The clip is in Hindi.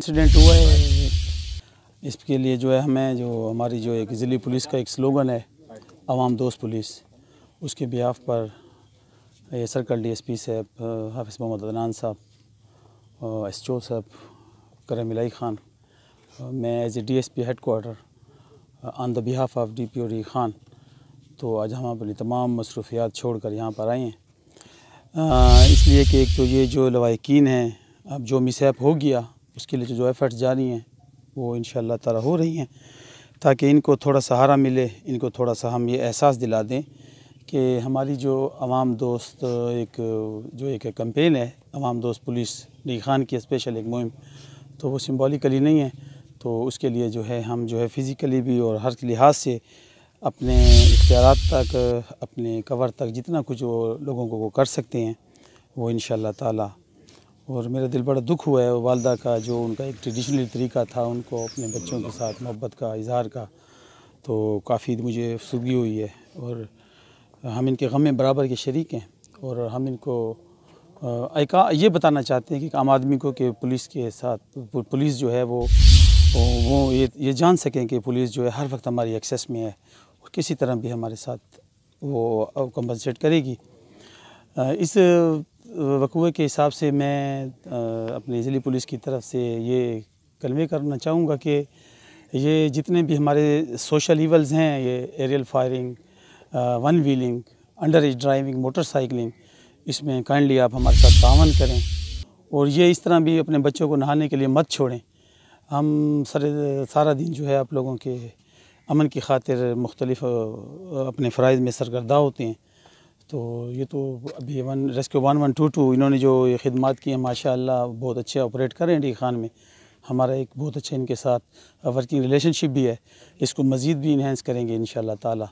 इंसिडेंट हुआ है इसके लिए जो है हमें जो हमारी जो एक ज़िली पुलिस का एक स्लोगन है आवाम दोस्त पुलिस उसके बिहाफ पर ये सर्कल डीएसपी साहब हाफिज़ मोहम्मद अदनान साहब एस ओ साहब करम इलाई खान मैं as A D S P headquarter on the behalf of D P O D Khan तो आज हम अपनी तमाम मसरूफियात छोड़ कर यहाँ पर आए हैं इसलिए कि एक तो ये जो लवाकिन हैं अब जो मिसैप हो गया उसके लिए जो एफ़र्ट्स जारी हैं वो इन ताला हो रही हैं ताकि इनको थोड़ा सहारा मिले इनको थोड़ा सा हम ये एहसास दिला दें कि हमारी जो आवाम दोस्त एक जो एक कम्पेन है आवाम दोस्त पुलिस नई खान की स्पेशल एक मुहिम तो वो सिम्बॉलिकली नहीं है तो उसके लिए जो है हम जो है फ़िज़िकली भी और हर लिहाज से अपने इख्तियार तक अपने कवर तक जितना कुछ वो लोगों को वो कर सकते हैं वो इन शाह और मेरा दिल बड़ा दुख हुआ है वालदा का जो उनका एक ट्रेडिशनल तरीका था उनको अपने बच्चों के साथ मोहब्बत का इजहार का तो काफ़ी मुझे अफसुदगी हुई है और हम इनके गम में बराबर के शरीक हैं और हम इनको एक ये बताना चाहते हैं कि आम आदमी को कि पुलिस के साथ पुलिस जो है वो वो ये ये जान सकें कि पुलिस जो है हर वक्त हमारी एक्सेस में है और किसी तरह भी हमारे साथ वो कंपनसेट करेगी इस वकूए के हिसाब से मैं अपने ज़िली पुलिस की तरफ से ये कलवे करना चाहूँगा कि ये जितने भी हमारे सोशल इवल्स हैं ये aerial firing one wheeling under age driving motorcycling इसमें काइंडली आप हमारे साथ तावन करें और ये इस तरह भी अपने बच्चों को नहाने के लिए मत छोड़ें हम सर सारा दिन जो है आप लोगों के अमन की खातिर मुख्तलिफ अपने फ़रज़ में सरगर्दा होते हैं तो ये तो अभी one rescue one one two two इन्होंने जो ये खिदमत की हैं माशा बहुत अच्छे ऑपरेट कर रहे हैं डी खान में हमारा एक बहुत अच्छा इनके साथ वर्किंग रिलेशनशिप भी है इसको मज़ीद भी इन्हेंस करेंगे इन शाह